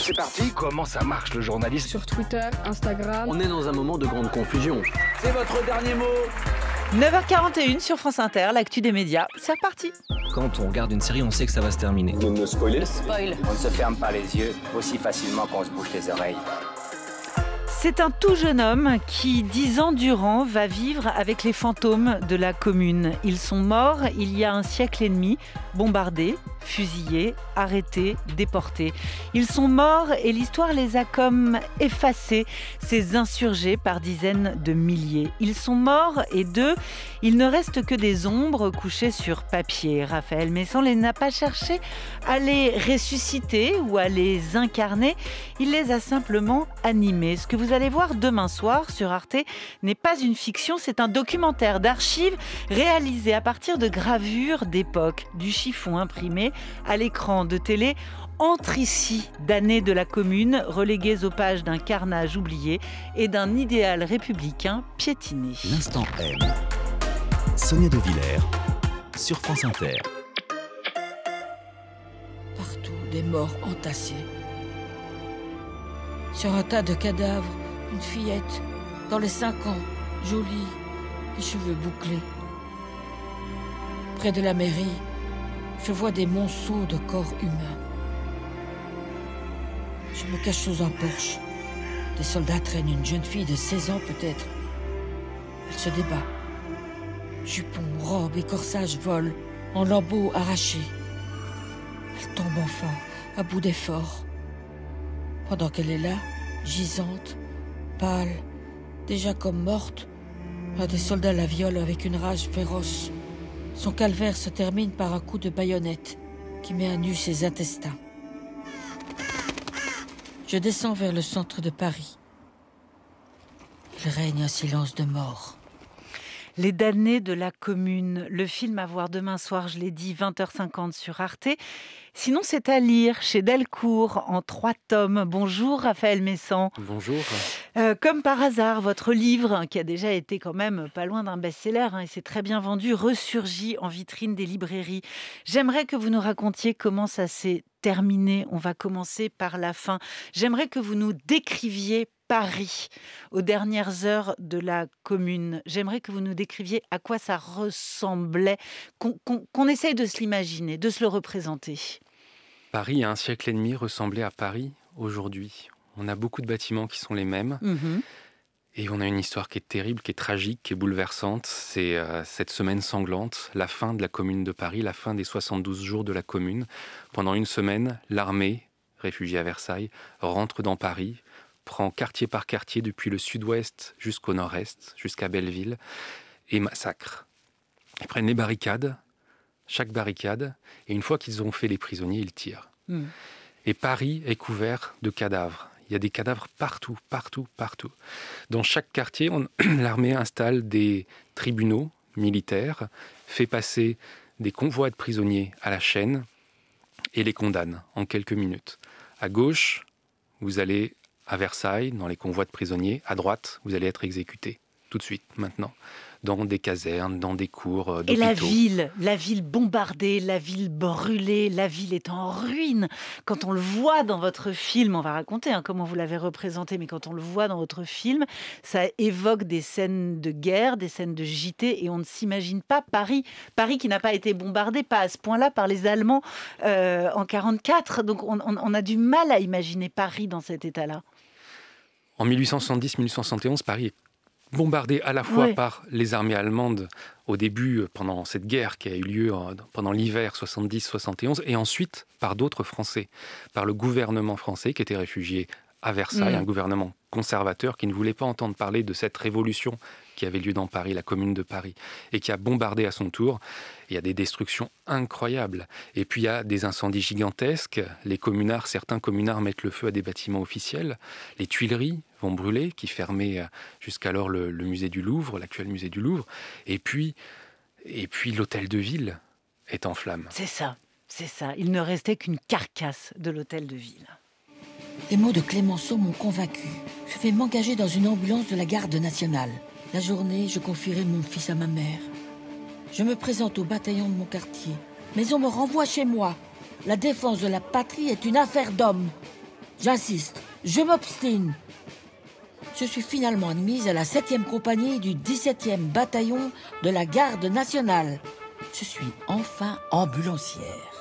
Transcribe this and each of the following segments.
c'est parti. Comment ça marche le journaliste Sur Twitter, Instagram. On est dans un moment de grande confusion. C'est votre dernier mot. 9h41 sur France Inter, l'actu des médias, c'est reparti. Quand on regarde une série, on sait que ça va se terminer. Vous me spoilez On ne se ferme pas les yeux aussi facilement qu'on se bouche les oreilles. C'est un tout jeune homme qui, dix ans durant, va vivre avec les fantômes de la commune. Ils sont morts il y a un siècle et demi, bombardés, fusillés, arrêtés, déportés. Ils sont morts et l'histoire les a comme effacés, ces insurgés par dizaines de milliers. Ils sont morts et d'eux, il ne reste que des ombres couchées sur papier. Raphaël Messan les n'a pas cherché à les ressusciter ou à les incarner, il les a simplement animés. Ce que vous allez voir demain soir sur Arte n'est pas une fiction, c'est un documentaire d'archives réalisé à partir de gravures d'époque, du chiffon imprimé à l'écran de télé entre ici d'années de la commune, reléguées aux pages d'un carnage oublié et d'un idéal républicain piétiné. L'instant M. Sonia de Villers sur France Inter. Partout des morts entassés. Sur un tas de cadavres, une fillette dans les cinq ans, jolie, les cheveux bouclés. Près de la mairie, je vois des monceaux de corps humains. Je me cache sous un porche. Des soldats traînent une jeune fille de 16 ans peut-être. Elle se débat. Jupons, robes et corsages volent, en lambeaux arrachés. Elle tombe enfin, à bout d'efforts. Pendant qu'elle est là, gisante, pâle, déjà comme morte, un des soldats la viole avec une rage féroce. Son calvaire se termine par un coup de baïonnette qui met à nu ses intestins. Je descends vers le centre de Paris. Il règne un silence de mort. Les damnés de la commune. Le film à voir demain soir, je l'ai dit, 20h50 sur Arte. Sinon, c'est à lire chez Delcourt en trois tomes. Bonjour Raphaël Messan. Bonjour. Euh, comme par hasard, votre livre, qui a déjà été quand même pas loin d'un best-seller hein, et s'est très bien vendu, ressurgit en vitrine des librairies. J'aimerais que vous nous racontiez comment ça s'est Terminé. on va commencer par la fin. J'aimerais que vous nous décriviez Paris aux dernières heures de la commune. J'aimerais que vous nous décriviez à quoi ça ressemblait, qu'on essaye de se l'imaginer, de se le représenter. Paris, un siècle et demi, ressemblait à Paris aujourd'hui. On a beaucoup de bâtiments qui sont les mêmes. Mmh et on a une histoire qui est terrible, qui est tragique, qui est bouleversante. C'est euh, cette semaine sanglante, la fin de la commune de Paris, la fin des 72 jours de la commune. Pendant une semaine, l'armée, réfugiée à Versailles, rentre dans Paris, prend quartier par quartier depuis le sud-ouest jusqu'au nord-est, jusqu'à Belleville, et massacre. Ils prennent les barricades, chaque barricade, et une fois qu'ils ont fait les prisonniers, ils tirent. Hmm. Et Paris est couvert de cadavres il y a des cadavres partout, partout, partout. Dans chaque quartier, l'armée installe des tribunaux militaires, fait passer des convois de prisonniers à la chaîne et les condamne en quelques minutes. À gauche, vous allez à Versailles, dans les convois de prisonniers. À droite, vous allez être exécuté, tout de suite, maintenant dans des casernes, dans des cours euh, Et la ville, la ville bombardée, la ville brûlée, la ville est en ruine. Quand on le voit dans votre film, on va raconter hein, comment vous l'avez représenté, mais quand on le voit dans votre film, ça évoque des scènes de guerre, des scènes de JT, et on ne s'imagine pas Paris, Paris qui n'a pas été bombardé, pas à ce point-là, par les Allemands euh, en 44. Donc on, on a du mal à imaginer Paris dans cet état-là. En 1870-1871, Paris est bombardé à la fois par les armées allemandes au début, euh, pendant cette guerre qui a eu lieu euh, pendant l'hiver 70-71, et ensuite par d'autres Français, par le gouvernement français qui était réfugié à Versailles, mm. un gouvernement conservateur qui ne voulait pas entendre parler de cette révolution qui avait lieu dans Paris, la commune de Paris, et qui a bombardé à son tour. Il y a des destructions incroyables. Et puis il y a des incendies gigantesques. Les communards, certains communards mettent le feu à des bâtiments officiels. Les Tuileries vont brûler, qui fermaient euh, jusqu'alors le, musée du Louvre, l'actuel musée du Louvre. Et puis, et puis l'hôtel de ville est en flammes. C'est ça, c'est ça. Il ne restait qu'une carcasse de l'hôtel de ville. Les mots de Clémenceau m'ont convaincu. Je vais m'engager dans une ambulance de la garde nationale. La journée, je confierai mon fils à ma mère. Je me présente au bataillon de mon quartier, mais on me renvoie chez moi. La défense de la patrie est une affaire d'homme. J'insiste, je m'obstine. Je suis finalement admise à la 7e compagnie du 17e bataillon de la garde nationale. Je suis enfin ambulancière.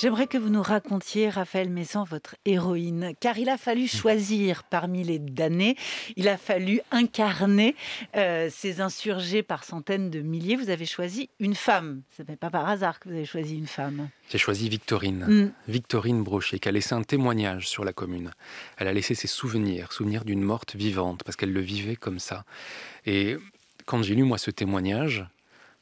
J'aimerais que vous nous racontiez, Raphaël Maison, votre héroïne, car il a fallu mm. choisir parmi les damnés, il a fallu incarner euh, ces insurgés par centaines de milliers. Vous avez choisi une femme. Ce n'est pas par hasard que vous avez choisi une femme. J'ai choisi Victorine, mm. Victorine Brochet, qui a laissé un témoignage sur la commune. Elle a laissé ses souvenirs, souvenirs d'une morte vivante, parce qu'elle le vivait comme ça. Et quand j'ai lu, moi, ce témoignage,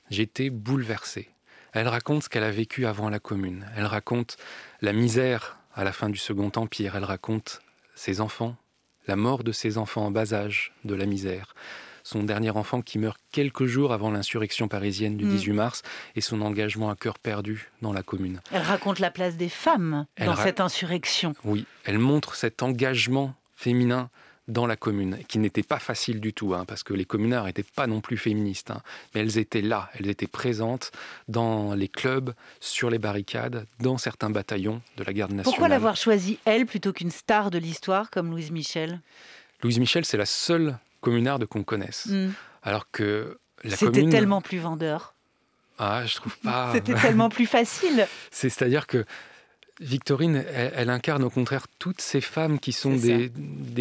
j'étais bouleversé. Elle raconte ce qu'elle a vécu avant la Commune. Elle raconte la misère à la fin du Second Empire. Elle raconte ses enfants, la mort de ses enfants en bas âge, de la misère. Son dernier enfant qui meurt quelques jours avant l'insurrection parisienne du 18 mm. mars et son engagement à cœur perdu dans la commune. Elle raconte la place des femmes dans cette insurrection. Oui, elle montre cet engagement féminin dans la commune, qui n'était pas facile du tout, hein, parce que les communards n'étaient pas non plus féministes, hein. mais elles étaient là, elles étaient présentes dans les clubs, sur les barricades, dans certains bataillons de la garde nationale. Pourquoi l'avoir choisie, elle, plutôt qu'une star de l'histoire comme Louise Michel Louise Michel, c'est la seule communarde qu'on connaisse, hmm. alors que la C'était tellement plus vendeur. Ah, je trouve pas. C'était tellement plus facile. C'est-à-dire que Victorine, elle, incarne au contraire toutes ces femmes qui sont des,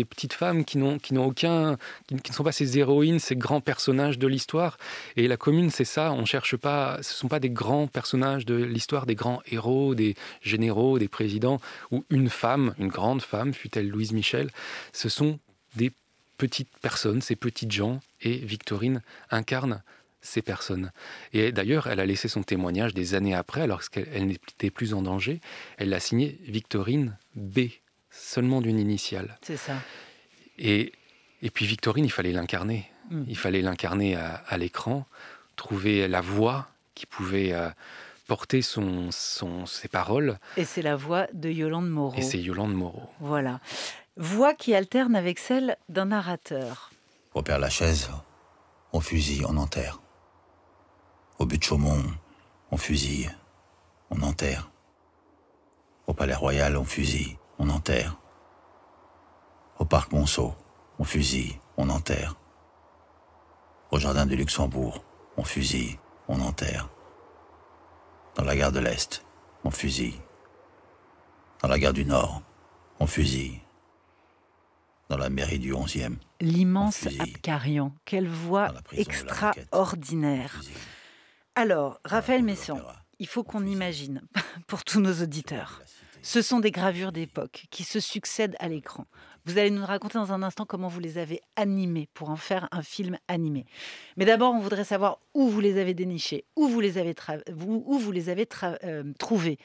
petites femmes qui n'ont aucun, qui, ne sont pas ces héroïnes, ces grands personnages de l'histoire. Et la commune, c'est ça. On cherche pas, ce sont pas des grands personnages de l'histoire, des grands héros, des généraux, des présidents ou une femme, une grande femme, fut-elle Louise Michel. Ce sont des petites personnes, ces petites gens. Et Victorine incarne ces personnes. Et d'ailleurs, elle a laissé son témoignage des années après, alors qu'elle n'était plus en danger. Elle l'a signé Victorine B, seulement d'une initiale. C'est ça. Et, et puis Victorine, il fallait l'incarner. Hmm. Il fallait l'incarner à, l'écran, trouver la voix qui pouvait euh, porter son, son, ses paroles. Et c'est la voix de Yolande Moreau. Et c'est Yolande Moreau. Voilà. Voix qui alterne avec celle d'un narrateur. On perd la chaise, on fusille, on enterre. Au but de Chaumont, on fusille, on enterre. Au Palais Royal, on fusille, on enterre. Au Parc Monceau, on fusille, on enterre. Au Jardin du Luxembourg, on fusille, on enterre. Dans la gare de l'Est, on fusille. Dans la gare du Nord, on fusille. Dans la mairie du 11e. L'immense Abkarian, quelle voix extraordinaire. Alors, ah, Raphaël Messon, il faut qu'on imagine, pour tous nos auditeurs, ce sont des gravures d'époque qui se succèdent à l'écran. Vous allez nous raconter dans un instant comment vous les avez animées pour en faire un film animé. Mais d'abord, on voudrait savoir où vous les avez dénichées, où vous les avez, où vous les avez euh, trouvées.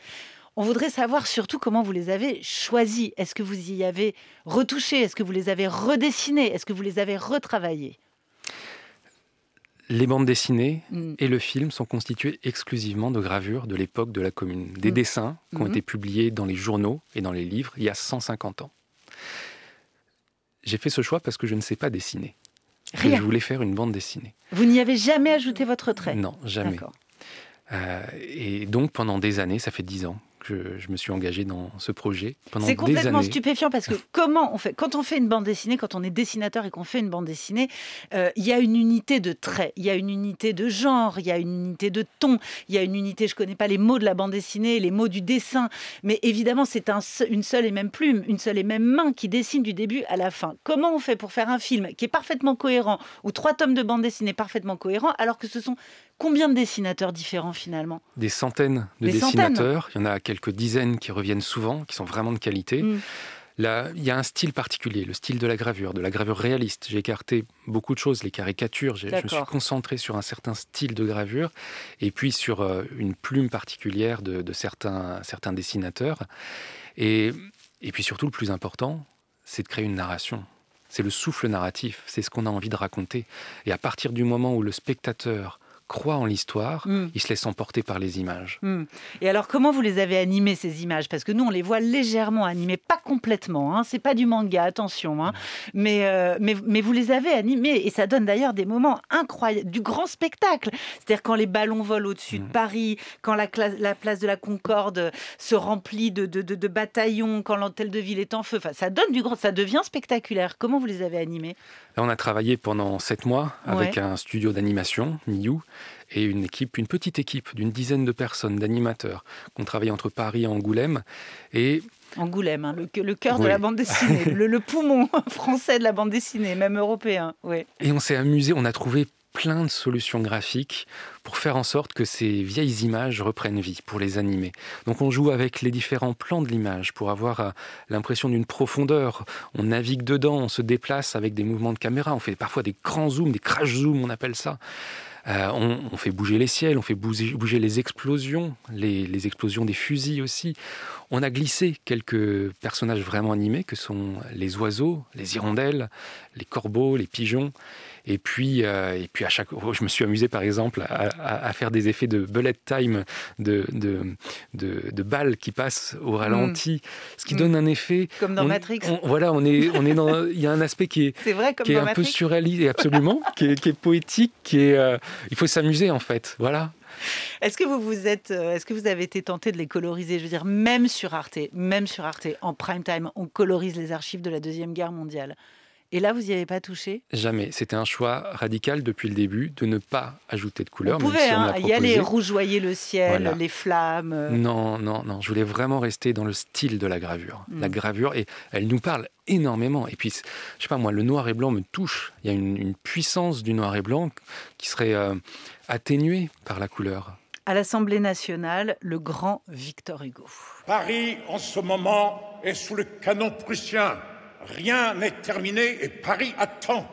On voudrait savoir surtout comment vous les avez choisies. Est-ce que vous y avez retouché Est-ce que vous les avez redessinées Est-ce que vous les avez retravaillées les bandes dessinées mm. et le film sont constitués exclusivement de gravures de l'époque de la Commune, des mm. dessins qui ont mm. été publiés dans les journaux et dans les livres il y a 150 ans. J'ai fait ce choix parce que je ne sais pas dessiner. je voulais faire une bande dessinée. Vous n'y avez jamais ajouté votre trait Non, jamais. Euh, et donc pendant des années, ça fait dix ans je, je, me suis engagé dans ce projet pendant des années. C'est complètement stupéfiant parce que comment on fait Quand on fait une bande dessinée, quand on est dessinateur et qu'on fait une bande dessinée, euh, il y a une unité de trait, il y a une unité de genre, il y a une unité de ton, il y a une unité, je connais pas les mots de la bande dessinée, les mots du dessin, mais évidemment c'est une seule et même plume, une seule et même main qui dessine du début à la fin. Comment on fait pour faire un film qui est parfaitement cohérent ou trois tomes de bande dessinée parfaitement cohérents alors que ce sont combien de dessinateurs différents finalement Des centaines de dessinateurs, il y en a quelques dizaines qui reviennent souvent, qui sont vraiment de qualité. Mm. Là, il y a un style particulier, le style de la gravure, de la gravure réaliste. J'ai écarté beaucoup de choses, les caricatures, je me suis concentré sur un certain style de gravure et puis sur euh, une plume particulière de, certains, dessinateurs. et puis surtout, le plus important, c'est de créer une narration. C'est le souffle narratif, c'est ce qu'on a envie de raconter. Et à partir du moment où le spectateur croient en l'histoire, il hmm. ils se laissent emporter par les images. Hmm. Et alors, comment vous les avez animées, ces images Parce que nous, on les voit légèrement animées, pas complètement. Hein. C'est pas du manga, attention. Hein. Euh, mais, mais, vous les avez animées. Et ça donne d'ailleurs des moments incroyables, du grand spectacle. C'est-à-dire quand les ballons volent au-dessus de hmm. Paris, quand la, place de la Concorde se remplit de, de, bataillons, quand l'hôtel de ville est en feu. ça donne du ça devient spectaculaire. Comment vous les avez animés on a travaillé pendant sept mois avec un studio d'animation, Niu et une équipe, une petite équipe d'une dizaine de personnes, d'animateurs, qu'on travaille entre Paris et Angoulême. Et Angoulême, hein, le, cœur de la bande dessinée, le, poumon français de la bande dessinée, même européen. Oui. Et on s'est amusé, on a trouvé plein de solutions graphiques pour faire en sorte que ces vieilles images reprennent vie, pour les animer. Donc on joue avec les différents plans de l'image pour avoir euh, l'impression d'une profondeur. On navigue dedans, on se déplace avec des mouvements de caméra, on fait parfois des grands zooms, des crash zooms, on appelle ça. Euh, on, fait bouger les ciels, on fait bouger, les explosions, les, les, explosions des fusils aussi. On a glissé quelques personnages vraiment animés que sont les oiseaux, les hirondelles, les corbeaux, les pigeons. Et puis, euh, et puis à chaque, oh, je me suis amusé par exemple à, faire des effets de bullet time, de, de, de, balles qui passent au ralenti, mm. ce qui donne mm. un effet. Comme dans Matrix. voilà, on est, on est dans, il y a un aspect qui est, vrai, qui un peu surréaliste, absolument, qui, est, poétique, qui est, euh, il faut s'amuser en fait, voilà. Est-ce que vous vous êtes, euh, est-ce que vous avez été tenté de les coloriser Je veux dire, même sur Arte, même sur Arte, en prime time, on colorise les archives de la deuxième guerre mondiale. Et là, vous n'y avez pas touché Jamais. C'était un choix radical depuis le début de ne pas ajouter de couleur. Vous pouvez hein, y aller rougeoyer le ciel, les flammes. Euh. Non, non, non. Je voulais vraiment rester dans le style de la gravure. Hmm. La gravure, et elle nous parle énormément. Et puis, je sais pas moi, le noir et blanc me touche. Il y a une, puissance du noir et blanc qui serait euh, atténuée par la couleur. À l'Assemblée nationale, le grand Victor Hugo. Paris, en ce moment, est sous le canon prussien rien n'est terminé et Paris attend.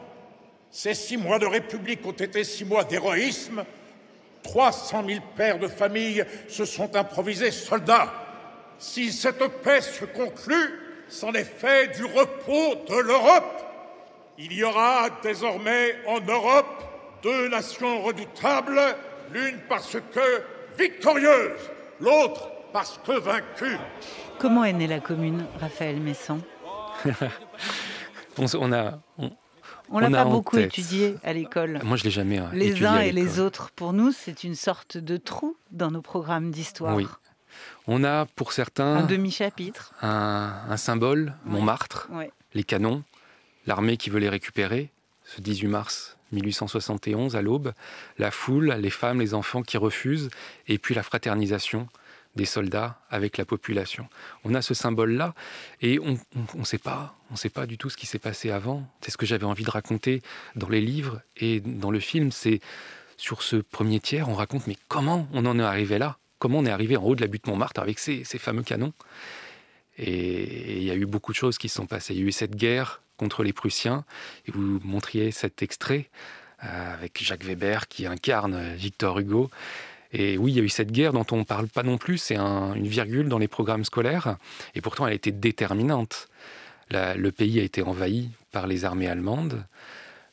Ces six mois de République ont été six mois d'héroïsme. 300 000 pères de famille se sont improvisés soldats. Si cette paix se conclut, c'en est fait du repos de l'Europe. Il y aura désormais en Europe deux nations redoutables, l'une parce que victorieuse, l'autre parce que vaincue. Comment est née la commune, Raphaël Messant on, on, a. On, l'a pas beaucoup étudié à l'école. Euh, moi, je l'ai jamais. Hein, les uns et les autres, pour nous, c'est une sorte de trou dans nos programmes d'histoire. Oui. On a pour certains un demi-chapitre, un, symbole, Montmartre, les canons, l'armée qui veut les récupérer, ce 18 mars 1871 à l'aube, la foule, les femmes, les enfants qui refusent, et puis la fraternisation des soldats avec la population. On a ce symbole-là et on ne sait pas, on sait pas du tout ce qui s'est passé avant. C'est ce que j'avais envie de raconter dans les livres et dans le film. C'est sur ce premier tiers, on raconte mais comment on en est arrivé là Comment on est arrivé en haut de la butte Montmartre avec ces, ces fameux canons Et il y a eu beaucoup de choses qui se sont passées. Il y a eu cette guerre contre les Prussiens et vous montriez cet extrait euh, avec Jacques Weber qui incarne Victor Hugo. Et oui, il y a eu cette guerre dont on ne parle pas non plus, c'est une virgule dans les programmes scolaires, et pourtant elle a été déterminante. le pays a été envahi par les armées allemandes,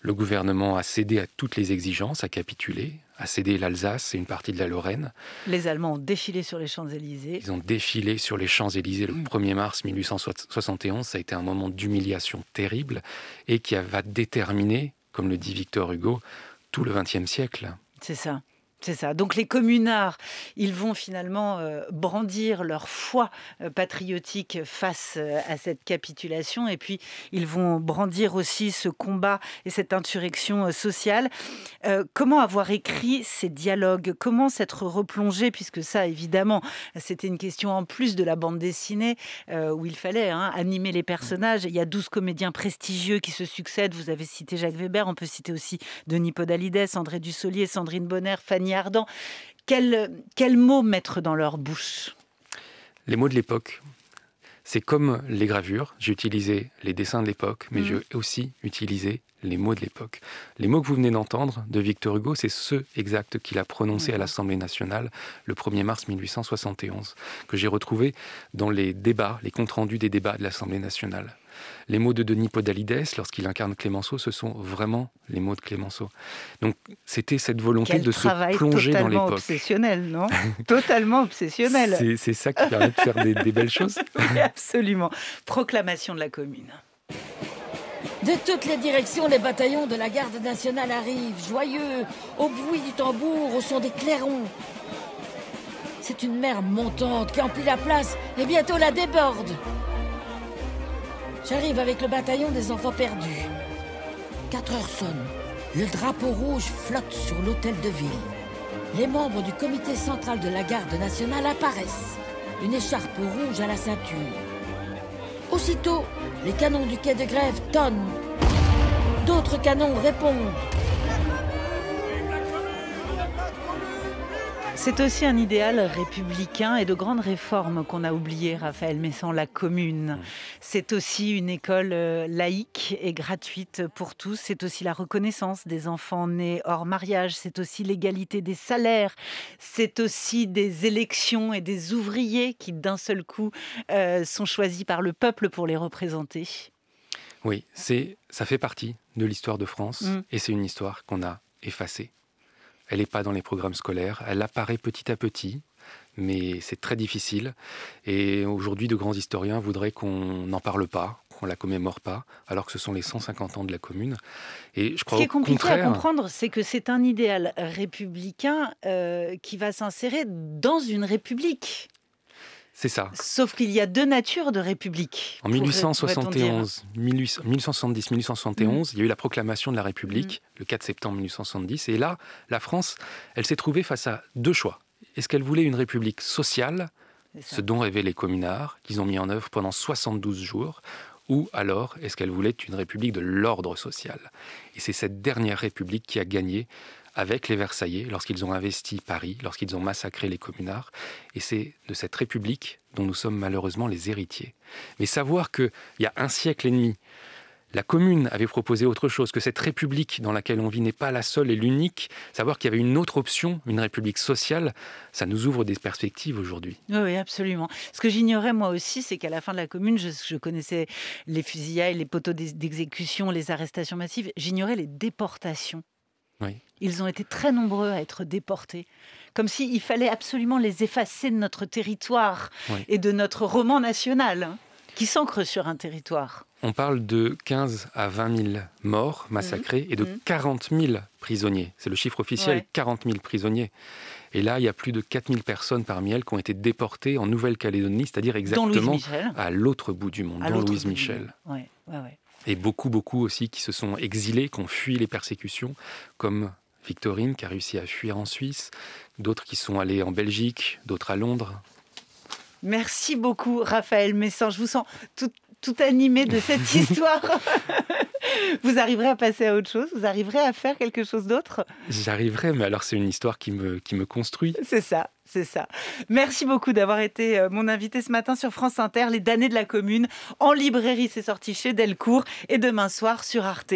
le gouvernement a cédé à toutes les exigences, a capitulé, a cédé l'Alsace et une partie de la Lorraine. Les Allemands ont défilé sur les Champs-Élysées. Ils ont défilé sur les Champs-Élysées le 1er mm. mars 1871. Ça a été un moment d'humiliation terrible et qui va déterminer, comme le dit Victor Hugo, tout le XXe siècle. C'est ça ça. Donc les communards, ils vont finalement euh, brandir leur foi euh, patriotique face euh, à cette capitulation et puis ils vont brandir aussi ce combat et cette insurrection sociale. comment avoir écrit ces dialogues Comment s'être replongé Puisque ça, évidemment, c'était une question en plus de la bande dessinée où il fallait hein, animer les personnages. Il y a 12 comédiens prestigieux qui se succèdent. Vous avez cité Jacques Weber, on peut citer aussi Denis Podalides, André Dussolier, Sandrine Bonner, Fanny quels mots mettre dans leur bouche Les mots de l'époque. C'est comme les gravures, j'ai utilisé les dessins de l'époque, mais je mm. j'ai aussi utilisé les mots de l'époque. Les mots que vous venez d'entendre de Victor Hugo, c'est ceux exacts qu'il a prononcés à l'Assemblée nationale le 1er mars 1871, que j'ai retrouvé dans les débats, les comptes rendus des débats de l'Assemblée nationale. Les mots de Denis Podalides, lorsqu'il incarne Clémenceau, ce sont vraiment les mots de Clémenceau. Donc, c'était cette volonté de se plonger dans l'époque. Totalement obsessionnel, non Totalement obsessionnel. C'est ça qui permet de faire des, belles choses. absolument. Proclamation de la Commune. De toutes les directions, les bataillons de la garde nationale arrivent, joyeux, au bruit du tambour, au son des clairons. C'est une mer montante qui emplit la place et bientôt la déborde. J'arrive avec le bataillon des enfants perdus. Quatre heures sonnent. Le drapeau rouge flotte sur l'hôtel de ville. Les membres du comité central de la garde nationale apparaissent. Une écharpe rouge à la ceinture. Aussitôt, les canons du quai de grève tonnent. D'autres canons répondent. C'est aussi un idéal républicain et de grandes réformes qu'on a oublié, Raphaël Mais sans la commune. C'est aussi une école euh, laïque et gratuite pour tous. C'est aussi la reconnaissance des enfants nés hors mariage. C'est aussi l'égalité des salaires. C'est aussi des élections et des ouvriers qui, d'un seul coup, euh, sont choisis par le peuple pour les représenter. Oui, ça fait partie de l'histoire de France mm. et c'est une histoire qu'on a effacée. Elle n'est pas dans les programmes scolaires, elle apparaît petit à petit, mais c'est très difficile. Et aujourd'hui, de grands historiens voudraient qu'on n'en parle pas, qu'on la commémore pas, alors que ce sont les 150 ans de la Commune. Et je crois Ce qui est compliqué à comprendre, c'est que c'est un idéal républicain euh, qui va s'insérer dans une république. C'est ça. Sauf qu'il y a deux natures de République. En 1871, 1870, 1871, il y a eu la proclamation de la République, mm. le 4 septembre 1870. Et là, la France, elle s'est trouvée face à deux choix. Est-ce qu'elle voulait une République sociale, ce dont rêvaient les communards, qu'ils ont mis en œuvre pendant 72 jours, ou alors est-ce qu'elle voulait une république de l'ordre social Et c'est cette dernière république qui a gagné avec les Versaillais lorsqu'ils ont investi Paris, lorsqu'ils ont massacré les communards. Et c'est de cette République dont nous sommes malheureusement les héritiers. Mais savoir qu'il y a un siècle et demi, la commune avait proposé autre chose, que cette république dans laquelle on vit n'est pas la seule et l'unique, savoir qu'il y avait une autre option, une république sociale, ça nous ouvre des perspectives aujourd'hui. Oui, absolument. Ce que j'ignorais moi aussi, c'est qu'à la fin de la commune, je, je connaissais les fusillades, les poteaux d'exécution, les arrestations massives, j'ignorais les déportations. Ils ont été très nombreux à être déportés, comme s'il fallait absolument les effacer de notre territoire et de notre roman national, hein, qui s'ancre sur un territoire. On parle de 15 à 20 000 morts massacrés et de 40 mhm. 000 prisonniers. C'est le chiffre officiel, 40 000 prisonniers. Et là, il y a plus de 4 000 personnes parmi elles qui ont été déportées en Nouvelle-Calédonie, c'est-à-dire exactement à l'autre bout du monde, dans Louise Michel et beaucoup, beaucoup aussi qui se sont exilés, qui ont fui les persécutions, comme Victorine qui a réussi à fuir en Suisse, d'autres qui sont allés en Belgique, d'autres à Londres. Merci beaucoup Raphaël Messin, je vous sens tout, tout animé de cette histoire. vous arriverez à passer à autre chose Vous arriverez à faire quelque chose d'autre J'arriverai, mais alors c'est une histoire qui me, qui me construit. C'est ça. C'est ça. Merci beaucoup d'avoir été euh, mon invité ce matin sur France Inter, les damnés de la commune. En librairie, c'est sorti chez Delcourt et demain soir sur Arte.